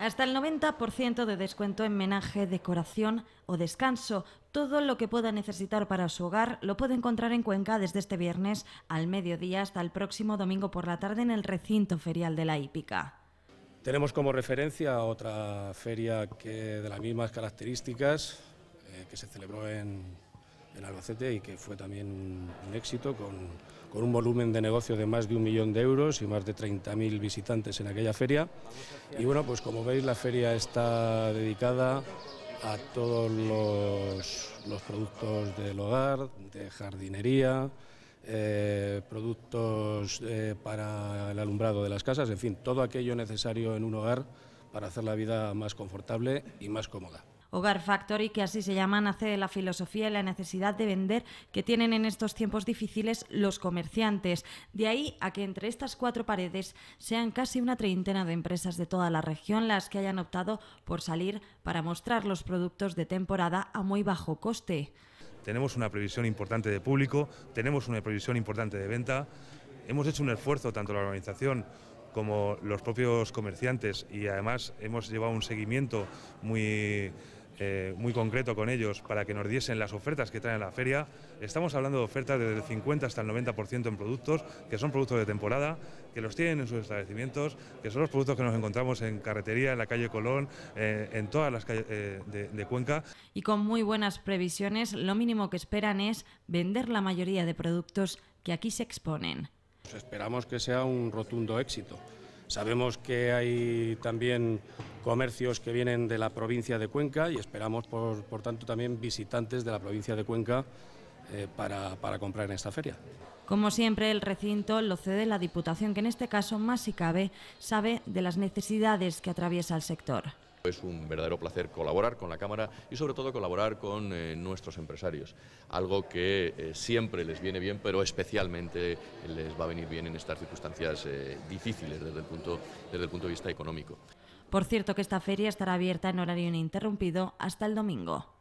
Hasta el 90% de descuento en menaje, decoración o descanso. Todo lo que pueda necesitar para su hogar lo puede encontrar en Cuenca desde este viernes al mediodía hasta el próximo domingo por la tarde en el recinto ferial de la Hípica. Tenemos como referencia otra feria de las mismas características eh, que se celebró en, en Albacete y que fue también un éxito con con un volumen de negocio de más de un millón de euros y más de 30.000 visitantes en aquella feria. Y bueno, pues como veis, la feria está dedicada a todos los, productos del hogar, de jardinería, eh, productos eh, para el alumbrado de las casas, en fin, todo aquello necesario en un hogar para hacer la vida más confortable y más cómoda. Hogar Factory, que así se llama, nace de la filosofía y la necesidad de vender que tienen en estos tiempos difíciles los comerciantes. De ahí a que entre estas cuatro paredes sean casi una treintena de empresas de toda la región las que hayan optado por salir para mostrar los productos de temporada a muy bajo coste. Tenemos una previsión importante de público, tenemos una previsión importante de venta. Hemos hecho un esfuerzo, tanto la organización como los propios comerciantes, y además hemos llevado un seguimiento muy eh, muy concreto con ellos para que nos diesen las ofertas que traen a la feria. Estamos hablando de ofertas desde el 50 hasta el 90% en productos, que son productos de temporada, que los tienen en sus establecimientos, que son los productos que nos encontramos en carretería, en la calle Colón, eh, en todas las calles eh, de, Cuenca. Y con muy buenas previsiones, lo mínimo que esperan es vender la mayoría de productos que aquí se exponen. esperamos que sea un rotundo éxito. Sabemos que hay también comercios que vienen de la provincia de Cuenca y esperamos, por, tanto, también visitantes de la provincia de Cuenca eh, para, comprar en esta feria. Como siempre, el recinto lo cede la Diputación, que en este caso, más si cabe, sabe de las necesidades que atraviesa el sector. Es un verdadero placer colaborar con la Cámara y sobre todo colaborar con eh, nuestros empresarios, algo que eh, siempre les viene bien, pero especialmente les va a venir bien en estas circunstancias difíciles desde el, punto, desde el punto de vista económico. Por cierto que esta feria estará abierta en horario ininterrumpido hasta el domingo.